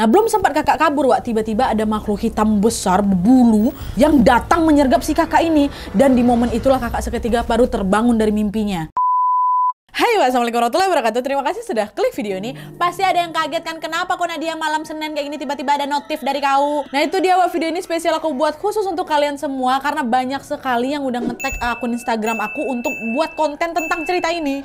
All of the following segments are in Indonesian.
Nah belum sempat kakak kabur Wak, tiba-tiba ada makhluk hitam besar berbulu yang datang menyergap si kakak ini. Dan di momen itulah kakak seketika baru terbangun dari mimpinya. Hai wassalamualaikum warahmatullahi wabarakatuh Terima kasih sudah klik video ini Pasti ada yang kaget kan Kenapa kok Nadia malam Senin kayak gini Tiba-tiba ada notif dari kau Nah itu dia wah video ini spesial aku buat khusus untuk kalian semua Karena banyak sekali yang udah ngetek akun Instagram aku Untuk buat konten tentang cerita ini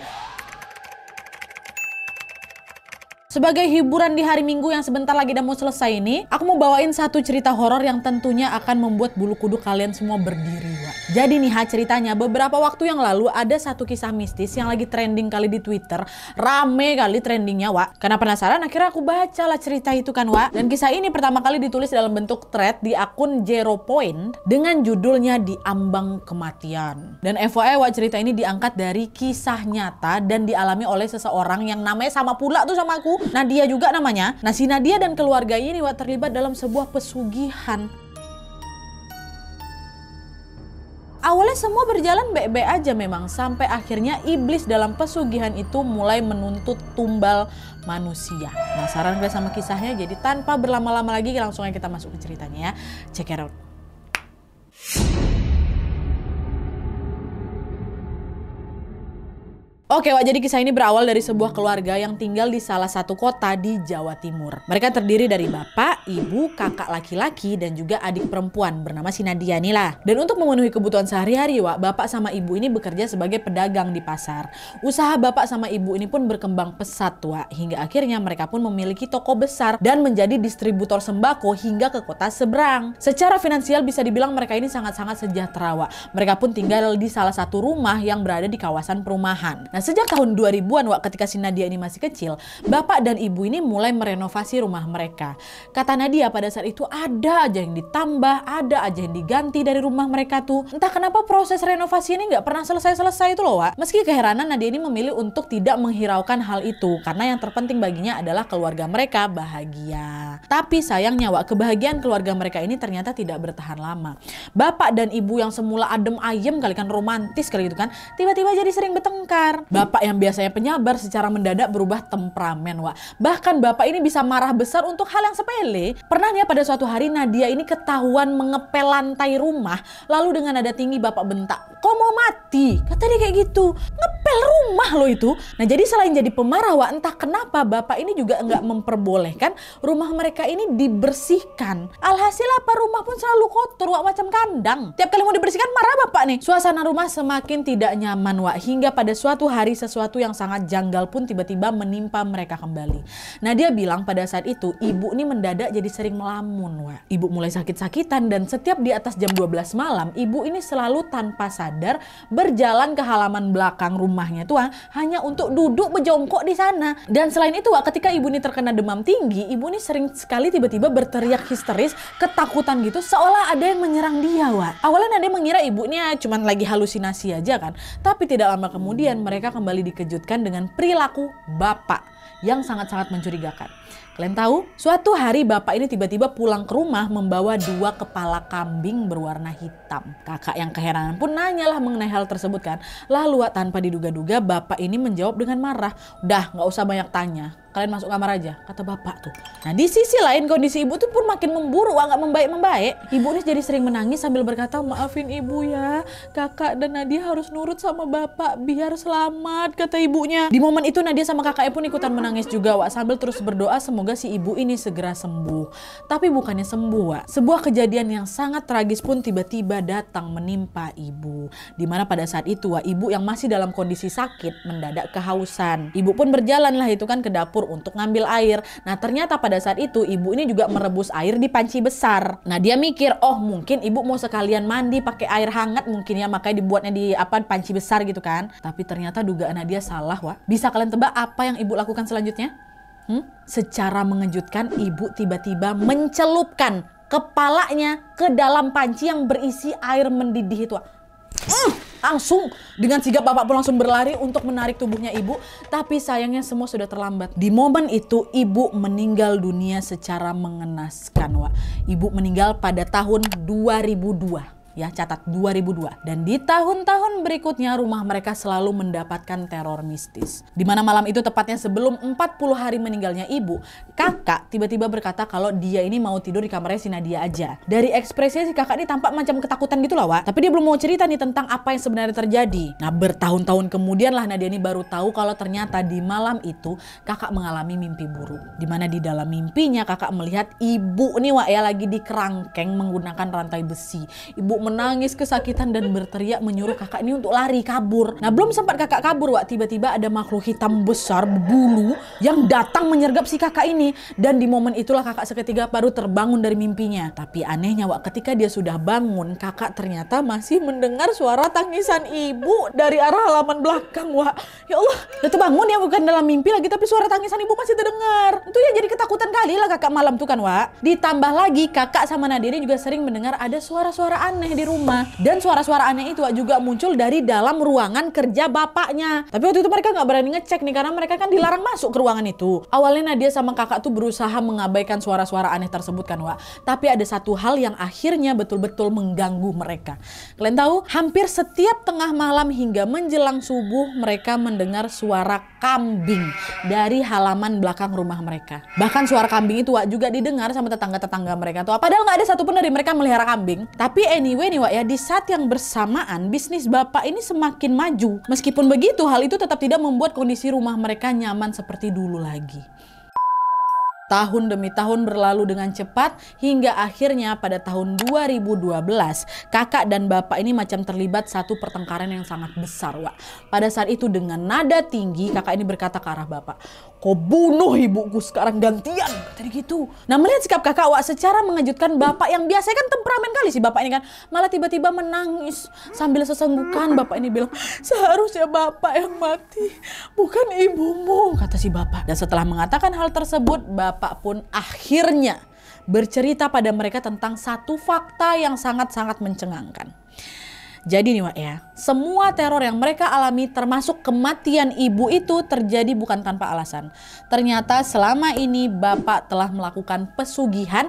sebagai hiburan di hari Minggu yang sebentar lagi dan mau selesai ini, aku mau bawain satu cerita horor yang tentunya akan membuat bulu kuduk kalian semua berdiri. Wa. Jadi nih ha ceritanya, beberapa waktu yang lalu ada satu kisah mistis yang lagi trending kali di Twitter. Rame kali trendingnya, Wa. Karena penasaran, akhirnya aku baca lah cerita itu kan, Wak. Dan kisah ini pertama kali ditulis dalam bentuk thread di akun Zero Point dengan judulnya Di Ambang Kematian. Dan FYI, Wak, cerita ini diangkat dari kisah nyata dan dialami oleh seseorang yang namanya sama pula tuh sama aku Nadia juga namanya. Nah, si Nadia dan keluarganya ini Wak, terlibat dalam sebuah pesugihan. Awalnya semua berjalan baik-baik aja memang sampai akhirnya iblis dalam pesugihan itu mulai menuntut tumbal manusia. Penasaran gue sama kisahnya jadi tanpa berlama-lama lagi langsung aja kita masuk ke ceritanya ya. Check it out. Oke Wak, jadi kisah ini berawal dari sebuah keluarga yang tinggal di salah satu kota di Jawa Timur. Mereka terdiri dari bapak, ibu, kakak laki-laki, dan juga adik perempuan bernama Sinadia Nila. Dan untuk memenuhi kebutuhan sehari-hari Wak, bapak sama ibu ini bekerja sebagai pedagang di pasar. Usaha bapak sama ibu ini pun berkembang pesat Wak, hingga akhirnya mereka pun memiliki toko besar dan menjadi distributor sembako hingga ke kota seberang. Secara finansial bisa dibilang mereka ini sangat-sangat sejahtera Wak. Mereka pun tinggal di salah satu rumah yang berada di kawasan perumahan. Nah, sejak tahun 2000-an Wak ketika si Nadia ini masih kecil, bapak dan ibu ini mulai merenovasi rumah mereka. Kata Nadia pada saat itu ada aja yang ditambah, ada aja yang diganti dari rumah mereka tuh. Entah kenapa proses renovasi ini nggak pernah selesai-selesai itu loh Wak. Meski keheranan Nadia ini memilih untuk tidak menghiraukan hal itu karena yang terpenting baginya adalah keluarga mereka bahagia. Tapi sayangnya Wak, kebahagiaan keluarga mereka ini ternyata tidak bertahan lama. Bapak dan ibu yang semula adem ayem kali kan romantis kali gitu kan, tiba-tiba jadi sering bertengkar bapak yang biasanya penyabar secara mendadak berubah temperamen, Wak. Bahkan bapak ini bisa marah besar untuk hal yang sepele. Pernah nih pada suatu hari Nadia ini ketahuan mengepel lantai rumah, lalu dengan nada tinggi bapak bentak, "Kau mau mati?" Kata dia kayak gitu. Ngepel rumah lo itu. Nah, jadi selain jadi pemarah, Wak, entah kenapa bapak ini juga nggak memperbolehkan rumah mereka ini dibersihkan. Alhasil apa rumah pun selalu kotor, Wak, macam kandang. Tiap kali mau dibersihkan marah bapak nih. Suasana rumah semakin tidak nyaman, Wak, hingga pada suatu hari sesuatu yang sangat janggal pun tiba-tiba menimpa mereka kembali. Nah dia bilang pada saat itu ibu ini mendadak jadi sering melamun. wa. Ibu mulai sakit-sakitan dan setiap di atas jam 12 malam ibu ini selalu tanpa sadar berjalan ke halaman belakang rumahnya tuh hanya untuk duduk berjongkok di sana. Dan selain itu wa ketika ibu ini terkena demam tinggi ibu ini sering sekali tiba-tiba berteriak histeris ketakutan gitu seolah ada yang menyerang dia wa. Awalnya yang mengira ibunya ah, cuma lagi halusinasi aja kan. Tapi tidak lama kemudian mereka mereka kembali dikejutkan dengan perilaku bapak yang sangat-sangat mencurigakan. Kalian tahu, suatu hari bapak ini tiba-tiba pulang ke rumah membawa dua kepala kambing berwarna hitam. Kakak yang keheranan pun nanyalah mengenai hal tersebut kan. Lalu tanpa diduga-duga bapak ini menjawab dengan marah. Udah nggak usah banyak tanya, kalian masuk kamar aja kata bapak tuh nah di sisi lain kondisi ibu tuh pun makin memburuk agak membaik membaik ibu ini jadi sering menangis sambil berkata maafin ibu ya kakak dan Nadia harus nurut sama bapak biar selamat kata ibunya di momen itu Nadia sama kakaknya pun ikutan menangis juga Wak sambil terus berdoa semoga si ibu ini segera sembuh. Tapi bukannya sembuh Wak, sebuah kejadian yang sangat tragis pun tiba-tiba datang menimpa ibu. Dimana pada saat itu Wak, ibu yang masih dalam kondisi sakit mendadak kehausan. Ibu pun berjalan lah itu kan ke dapur untuk ngambil air. Nah ternyata pada saat itu ibu ini juga merebus air di panci besar. Nah dia mikir, oh mungkin ibu mau sekalian mandi pakai air hangat mungkin ya makanya dibuatnya di apa panci besar gitu kan. Tapi ternyata dugaan dia salah Wak. Bisa kalian tebak apa yang ibu lakukan kejutan selanjutnya? Hmm? Secara mengejutkan, ibu tiba-tiba mencelupkan kepalanya ke dalam panci yang berisi air mendidih itu. Hmm! langsung dengan sigap bapak pun langsung berlari untuk menarik tubuhnya ibu. Tapi sayangnya semua sudah terlambat. Di momen itu ibu meninggal dunia secara mengenaskan. Wak. Ibu meninggal pada tahun 2002 ya catat 2002 dan di tahun-tahun berikutnya rumah mereka selalu mendapatkan teror mistis di mana malam itu tepatnya sebelum 40 hari meninggalnya ibu kakak tiba-tiba berkata kalau dia ini mau tidur di kamarnya si Nadia aja dari ekspresinya si kakak ini tampak macam ketakutan gitu lah Wak tapi dia belum mau cerita nih tentang apa yang sebenarnya terjadi nah bertahun-tahun kemudian lah Nadia ini baru tahu kalau ternyata di malam itu kakak mengalami mimpi buruk di mana di dalam mimpinya kakak melihat ibu nih Wak ya lagi di kerangkeng menggunakan rantai besi ibu menangis kesakitan dan berteriak menyuruh kakak ini untuk lari kabur. Nah belum sempat kakak kabur Wak, tiba-tiba ada makhluk hitam besar bulu yang datang menyergap si kakak ini. Dan di momen itulah kakak seketika baru terbangun dari mimpinya. Tapi anehnya Wak, ketika dia sudah bangun kakak ternyata masih mendengar suara tangisan ibu dari arah halaman belakang Wak. Ya Allah, itu bangun ya bukan dalam mimpi lagi tapi suara tangisan ibu masih terdengar. Itu ya jadi ketakutan kali lah kakak malam tuh kan Wak. Ditambah lagi kakak sama Nadine juga sering mendengar ada suara-suara aneh di rumah dan suara-suara aneh itu juga muncul dari dalam ruangan kerja bapaknya tapi waktu itu mereka nggak berani ngecek nih karena mereka kan dilarang masuk ke ruangan itu awalnya Nadia sama kakak tuh berusaha mengabaikan suara-suara aneh tersebut kan Wak tapi ada satu hal yang akhirnya betul-betul mengganggu mereka kalian tahu hampir setiap tengah malam hingga menjelang subuh mereka mendengar suara kambing dari halaman belakang rumah mereka bahkan suara kambing itu Wak juga didengar sama tetangga-tetangga mereka tuh padahal nggak ada satupun dari mereka melihara kambing tapi anyway gue nih Wak ya, di saat yang bersamaan bisnis bapak ini semakin maju. Meskipun begitu, hal itu tetap tidak membuat kondisi rumah mereka nyaman seperti dulu lagi. Tahun demi tahun berlalu dengan cepat hingga akhirnya pada tahun 2012 kakak dan bapak ini macam terlibat satu pertengkaran yang sangat besar Wak. Pada saat itu dengan nada tinggi kakak ini berkata ke arah bapak, Kau bunuh ibuku sekarang gantian. Tadi gitu. Nah melihat sikap kakak Wak secara mengejutkan bapak yang biasa kan temperamen kali sih bapak ini kan. Malah tiba-tiba menangis sambil sesenggukan bapak ini bilang seharusnya bapak yang mati bukan ibumu kata si bapak. Dan setelah mengatakan hal tersebut bapak pun akhirnya bercerita pada mereka tentang satu fakta yang sangat-sangat mencengangkan. Jadi nih Wak ya, semua teror yang mereka alami termasuk kematian ibu itu terjadi bukan tanpa alasan. Ternyata selama ini bapak telah melakukan pesugihan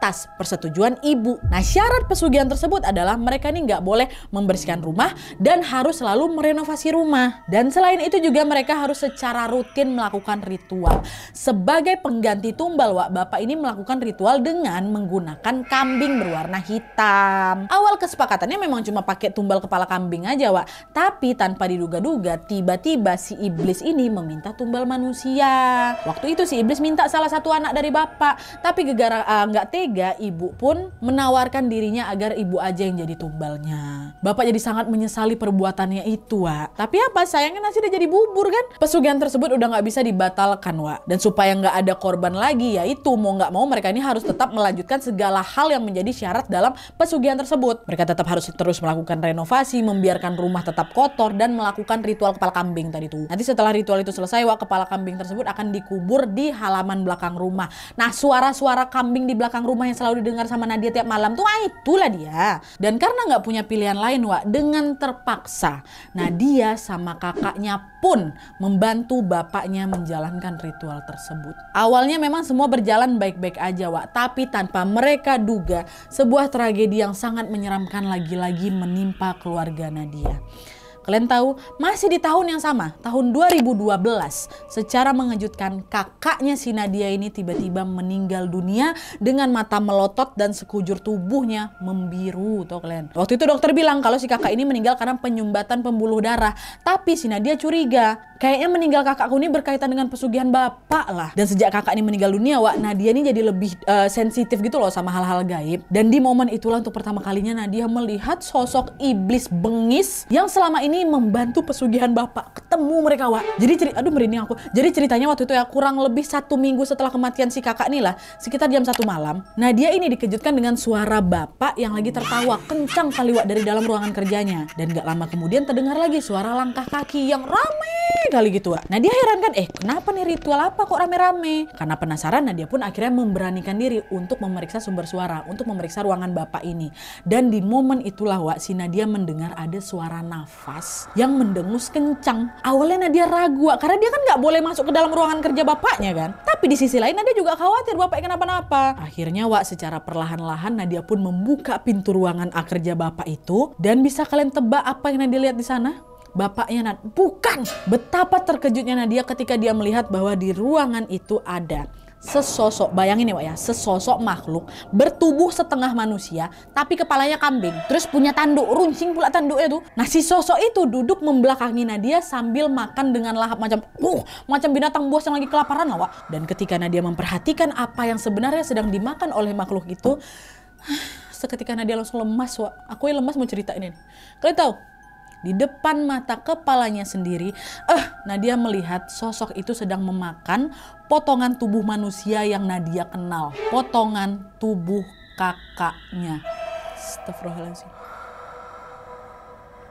atas persetujuan ibu. Nah syarat pesugihan tersebut adalah mereka ini nggak boleh membersihkan rumah dan harus selalu merenovasi rumah. Dan selain itu juga mereka harus secara rutin melakukan ritual. Sebagai pengganti tumbal wak bapak ini melakukan ritual dengan menggunakan kambing berwarna hitam. Awal kesepakatannya memang cuma pakai tumbal kepala kambing aja wak. Tapi tanpa diduga-duga tiba-tiba si iblis ini meminta tumbal manusia. Waktu itu si iblis minta salah satu anak dari bapak. Tapi gegara eh, nggak uh, tega ketiga, ibu pun menawarkan dirinya agar ibu aja yang jadi tumbalnya. Bapak jadi sangat menyesali perbuatannya itu, wa. Tapi apa, sayangnya nasi udah jadi bubur kan? Pesugihan tersebut udah nggak bisa dibatalkan, wa. Dan supaya nggak ada korban lagi, yaitu mau nggak mau mereka ini harus tetap melanjutkan segala hal yang menjadi syarat dalam pesugihan tersebut. Mereka tetap harus terus melakukan renovasi, membiarkan rumah tetap kotor, dan melakukan ritual kepala kambing tadi tuh. Nanti setelah ritual itu selesai, wa, kepala kambing tersebut akan dikubur di halaman belakang rumah. Nah, suara-suara kambing di belakang rumah rumah yang selalu didengar sama Nadia tiap malam tuh ah itulah dia. Dan karena nggak punya pilihan lain Wak, dengan terpaksa Nadia sama kakaknya pun membantu bapaknya menjalankan ritual tersebut. Awalnya memang semua berjalan baik-baik aja Wak, tapi tanpa mereka duga sebuah tragedi yang sangat menyeramkan lagi-lagi menimpa keluarga Nadia. Kalian tahu, masih di tahun yang sama, tahun 2012, secara mengejutkan kakaknya si Nadia ini tiba-tiba meninggal dunia dengan mata melotot dan sekujur tubuhnya membiru, tuh kalian. Waktu itu dokter bilang kalau si kakak ini meninggal karena penyumbatan pembuluh darah, tapi si Nadia curiga Kayaknya meninggal kakakku ini berkaitan dengan pesugihan bapak lah. Dan sejak kakak ini meninggal dunia, Wak, Nadia ini jadi lebih uh, sensitif gitu loh sama hal-hal gaib. Dan di momen itulah untuk pertama kalinya Nadia melihat sosok iblis bengis yang selama ini membantu pesugihan bapak ketemu mereka, Wak. Jadi cerita, aduh merinding aku. Jadi ceritanya waktu itu ya kurang lebih satu minggu setelah kematian si kakak nih lah, sekitar jam satu malam, Nadia ini dikejutkan dengan suara bapak yang lagi tertawa kencang kali Wak dari dalam ruangan kerjanya. Dan gak lama kemudian terdengar lagi suara langkah kaki yang ramai kali gitu Wak. Nah dia heran kan, eh kenapa nih ritual apa kok rame-rame? Karena penasaran, nah dia pun akhirnya memberanikan diri untuk memeriksa sumber suara, untuk memeriksa ruangan bapak ini. Dan di momen itulah Wak, si Nadia mendengar ada suara nafas yang mendengus kencang. Awalnya Nadia ragu Wak, karena dia kan nggak boleh masuk ke dalam ruangan kerja bapaknya kan. Tapi di sisi lain Nadia juga khawatir bapak eh, kenapa-napa. Akhirnya Wak secara perlahan-lahan Nadia pun membuka pintu ruangan A kerja bapak itu. Dan bisa kalian tebak apa yang Nadia lihat di sana? bapaknya Nadia. Bukan. Betapa terkejutnya Nadia ketika dia melihat bahwa di ruangan itu ada sesosok, bayangin ya Wak ya, sesosok makhluk bertubuh setengah manusia tapi kepalanya kambing. Terus punya tanduk, runcing pula tanduknya itu. Nah si sosok itu duduk membelakangi Nadia sambil makan dengan lahap macam uh, macam binatang buas yang lagi kelaparan lah Wak. Dan ketika Nadia memperhatikan apa yang sebenarnya sedang dimakan oleh makhluk itu, seketika Nadia langsung lemas Wak. Aku yang lemas mau cerita ini. Kalian tahu di depan mata kepalanya sendiri, eh Nadia melihat sosok itu sedang memakan potongan tubuh manusia yang Nadia kenal, potongan tubuh kakaknya. Astagfirullahaladzim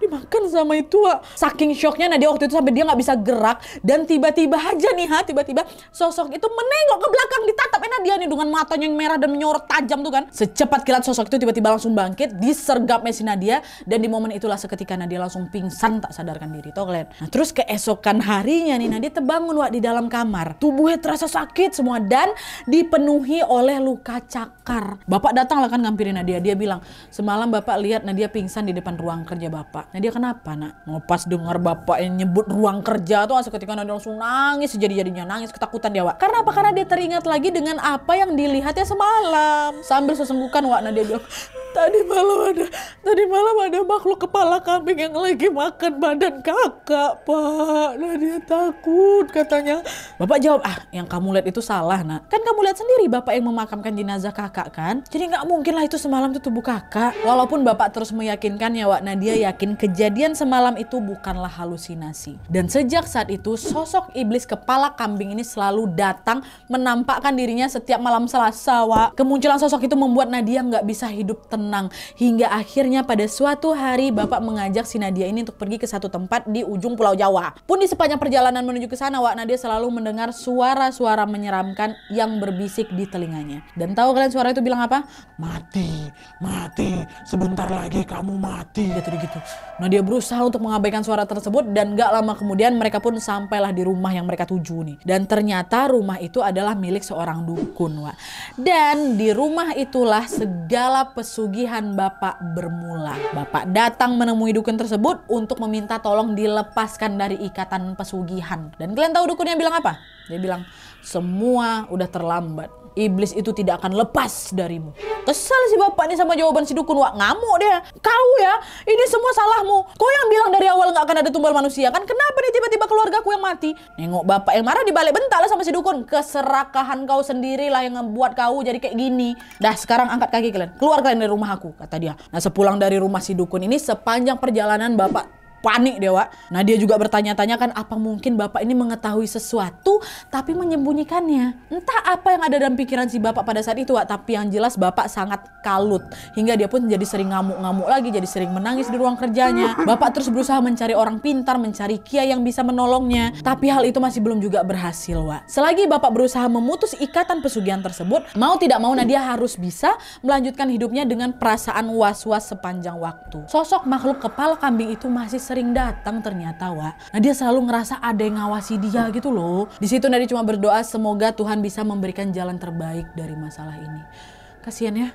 dimakan sama itu saking shocknya nah waktu itu sampai dia nggak bisa gerak dan tiba-tiba aja nih ha tiba-tiba sosok itu menengok ke belakang ditatap enak dia nih dengan matanya yang merah dan menyorot tajam tuh kan secepat kilat sosok itu tiba-tiba langsung bangkit disergap Messi Nadia dan di momen itulah seketika Nadia langsung pingsan tak sadarkan diri toh kalian nah terus keesokan harinya nih Nadia terbangun wak di dalam kamar tubuhnya terasa sakit semua dan dipenuhi oleh luka cakar bapak datang lah kan ngampirin Nadia dia bilang semalam bapak lihat Nadia pingsan di depan ruang kerja bapak Nah dia kenapa nak? ngopas pas dengar yang nyebut ruang kerja tuh ketika Nadia langsung nangis jadi-jadinya nangis ketakutan dia Wak. Karena apa? Karena dia teringat lagi dengan apa yang dilihatnya semalam. Sambil sesenggukan Wak Nadia bilang, tadi malam ada tadi malam ada makhluk kepala kambing yang lagi makan badan kakak pak. Nadia takut katanya. Bapak jawab, ah yang kamu lihat itu salah nak. Kan kamu lihat sendiri bapak yang memakamkan jenazah kakak kan? Jadi nggak mungkin lah itu semalam itu tubuh kakak. Walaupun bapak terus meyakinkan ya Wak Nadia yakin ke kejadian semalam itu bukanlah halusinasi. Dan sejak saat itu, sosok iblis kepala kambing ini selalu datang menampakkan dirinya setiap malam Selasa. Wak. Kemunculan sosok itu membuat Nadia nggak bisa hidup tenang. Hingga akhirnya pada suatu hari, Bapak mengajak si Nadia ini untuk pergi ke satu tempat di ujung Pulau Jawa. Pun di sepanjang perjalanan menuju ke sana, Wak, Nadia selalu mendengar suara-suara menyeramkan yang berbisik di telinganya. Dan tahu kalian suara itu bilang apa? Mati, mati, sebentar lagi kamu mati. Gitu-gitu. Nah dia berusaha untuk mengabaikan suara tersebut dan gak lama kemudian mereka pun sampailah di rumah yang mereka tuju nih. Dan ternyata rumah itu adalah milik seorang dukun Wak. Dan di rumah itulah segala pesugihan Bapak bermula. Bapak datang menemui dukun tersebut untuk meminta tolong dilepaskan dari ikatan pesugihan. Dan kalian tahu dukunnya bilang apa? Dia bilang semua udah terlambat iblis itu tidak akan lepas darimu. Kesal si bapak ini sama jawaban si dukun, wak ngamuk dia. Kau ya, ini semua salahmu. Kau yang bilang dari awal nggak akan ada tumbal manusia kan? Kenapa nih tiba-tiba keluargaku yang mati? Nengok bapak yang marah dibalik bentak lah sama si dukun. Keserakahan kau sendirilah yang membuat kau jadi kayak gini. Dah sekarang angkat kaki kalian, keluar kalian dari rumah aku, kata dia. Nah sepulang dari rumah si dukun ini sepanjang perjalanan bapak panik Dewa. Nah dia juga bertanya-tanya kan apa mungkin bapak ini mengetahui sesuatu tapi menyembunyikannya. Entah apa yang ada dalam pikiran si bapak pada saat itu Wak, tapi yang jelas bapak sangat kalut. Hingga dia pun jadi sering ngamuk-ngamuk lagi, jadi sering menangis di ruang kerjanya. Bapak terus berusaha mencari orang pintar, mencari Kia yang bisa menolongnya. Tapi hal itu masih belum juga berhasil Wak. Selagi bapak berusaha memutus ikatan pesugihan tersebut, mau tidak mau Nadia harus bisa melanjutkan hidupnya dengan perasaan was-was sepanjang waktu. Sosok makhluk kepala kambing itu masih sering datang ternyata wa, Nah dia selalu ngerasa ada yang ngawasi dia gitu loh. Di situ Nadi cuma berdoa semoga Tuhan bisa memberikan jalan terbaik dari masalah ini. Kasian ya.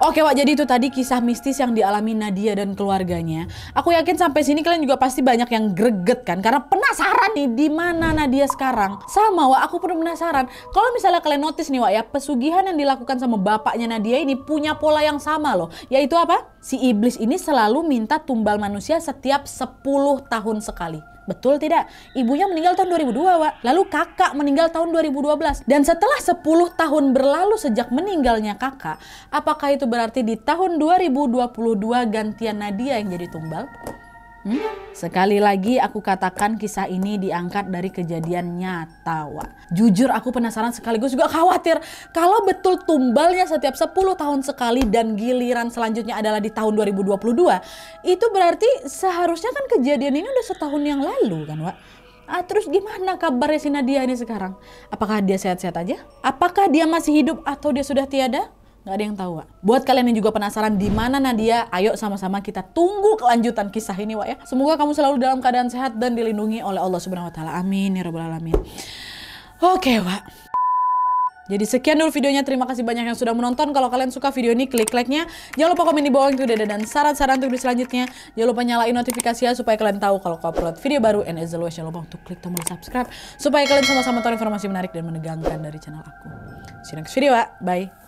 Oke Wak, jadi itu tadi kisah mistis yang dialami Nadia dan keluarganya. Aku yakin sampai sini kalian juga pasti banyak yang greget kan karena penasaran nih di mana Nadia sekarang. Sama Wak, aku pun penasaran. Kalau misalnya kalian notice nih Wak ya, pesugihan yang dilakukan sama bapaknya Nadia ini punya pola yang sama loh, yaitu apa? Si iblis ini selalu minta tumbal manusia setiap 10 tahun sekali. Betul tidak? Ibunya meninggal tahun 2002, Wak. Lalu kakak meninggal tahun 2012. Dan setelah 10 tahun berlalu sejak meninggalnya kakak, apakah itu berarti di tahun 2022 gantian Nadia yang jadi tumbal? Hmm? Sekali lagi aku katakan kisah ini diangkat dari kejadian nyata, Wak. Jujur aku penasaran sekaligus juga khawatir kalau betul tumbalnya setiap 10 tahun sekali dan giliran selanjutnya adalah di tahun 2022, itu berarti seharusnya kan kejadian ini udah setahun yang lalu kan, Wak? Ah, terus gimana kabarnya si Nadia ini sekarang? Apakah dia sehat-sehat aja? Apakah dia masih hidup atau dia sudah tiada? nggak ada yang tahu, Wak. Buat kalian yang juga penasaran di mana Nadia, ayo sama-sama kita tunggu kelanjutan kisah ini, Wak ya. Semoga kamu selalu dalam keadaan sehat dan dilindungi oleh Allah Subhanahu wa taala. Amin ya rabbal alamin. Oke, Wak. Jadi sekian dulu videonya. Terima kasih banyak yang sudah menonton. Kalau kalian suka video ini, klik like-nya. Jangan lupa komen di bawah itu dada dan saran-saran untuk video selanjutnya. Jangan lupa nyalain notifikasinya supaya kalian tahu kalau aku upload video baru. And as always, jangan lupa untuk klik tombol subscribe supaya kalian sama-sama tahu informasi menarik dan menegangkan dari channel aku. See you next video, Wak. Bye.